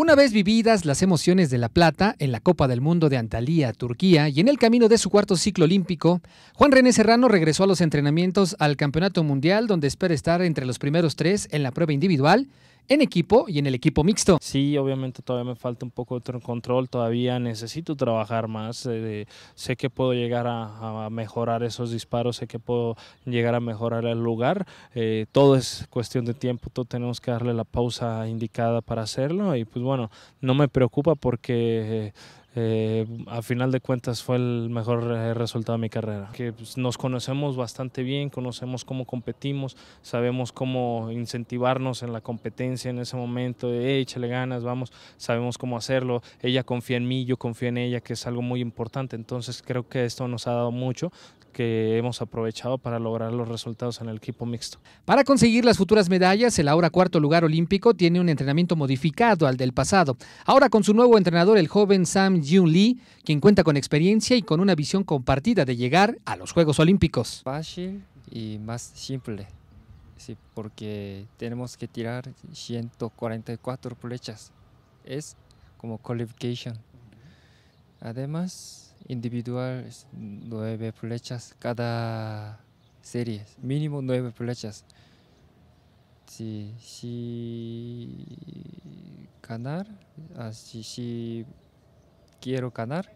Una vez vividas las emociones de La Plata en la Copa del Mundo de Antalya, Turquía, y en el camino de su cuarto ciclo olímpico, Juan René Serrano regresó a los entrenamientos al Campeonato Mundial, donde espera estar entre los primeros tres en la prueba individual en equipo y en el equipo mixto. Sí, obviamente todavía me falta un poco de control, todavía necesito trabajar más. Eh, sé que puedo llegar a, mejorar esos disparos, sé que puedo llegar a mejorar el lugar. Eh, todo es cuestión de tiempo, todo tenemos que darle la pausa indicada para hacerlo y pues bueno, no me preocupa porque... Eh, eh, a final de cuentas fue el mejor eh, resultado de mi carrera. Que pues, nos conocemos bastante bien, conocemos cómo competimos, sabemos cómo incentivarnos en la competencia en ese momento, de échale ganas, vamos, sabemos cómo hacerlo, ella confía en mí, yo confío en ella, que es algo muy importante. Entonces creo que esto nos ha dado mucho que hemos aprovechado para lograr los resultados en el equipo mixto. Para conseguir las futuras medallas, el ahora cuarto lugar olímpico tiene un entrenamiento modificado al del pasado. Ahora con su nuevo entrenador, el joven Sam Jun Lee, quien cuenta con experiencia y con una visión compartida de llegar a los Juegos Olímpicos. Fácil y más simple, sí, porque tenemos que tirar 144 flechas. Es como qualification. Además, individual, nueve flechas cada serie, mínimo nueve flechas. Si, ganar, si quiero ganar,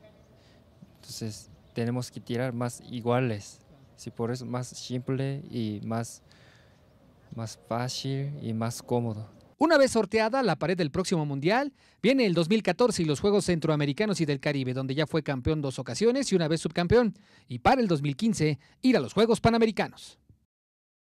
entonces tenemos que tirar más iguales. si por eso más simple y más, más fácil y más cómodo. Una vez sorteada la pared del próximo Mundial, viene el 2014 y los Juegos Centroamericanos y del Caribe, donde ya fue campeón dos ocasiones y una vez subcampeón, y para el 2015 ir a los Juegos Panamericanos.